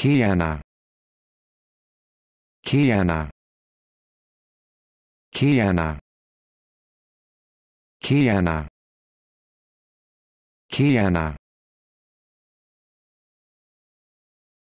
Kiana Kiana Kiana Kiana Kiana